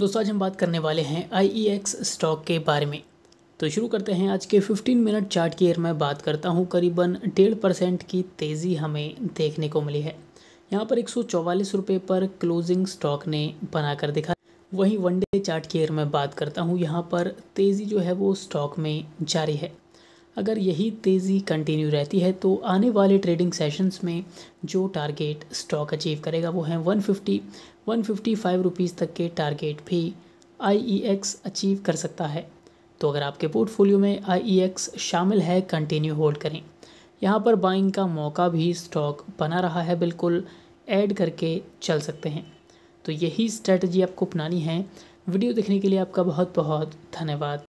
दोस्तों आज हम बात करने वाले हैं आई स्टॉक e के बारे में तो शुरू करते हैं आज के 15 मिनट चार्ट की अगर मैं बात करता हूँ करीबन डेढ़ परसेंट की तेज़ी हमें देखने को मिली है यहाँ पर एक सौ पर क्लोजिंग स्टॉक ने बना कर दिखा वहीं वनडे चार्ट की अगर मैं बात करता हूँ यहाँ पर तेज़ी जो है वो स्टॉक में जारी है अगर यही तेज़ी कंटिन्यू रहती है तो आने वाले ट्रेडिंग सेशंस में जो टारगेट स्टॉक अचीव करेगा वो है 150 155 रुपीस तक के टारगेट भी आई अचीव e कर सकता है तो अगर आपके पोर्टफोलियो में आई e शामिल है कंटिन्यू होल्ड करें यहाँ पर बाइंग का मौका भी स्टॉक बना रहा है बिल्कुल ऐड करके चल सकते हैं तो यही स्ट्रेटजी आपको अपनानी है वीडियो देखने के लिए आपका बहुत बहुत धन्यवाद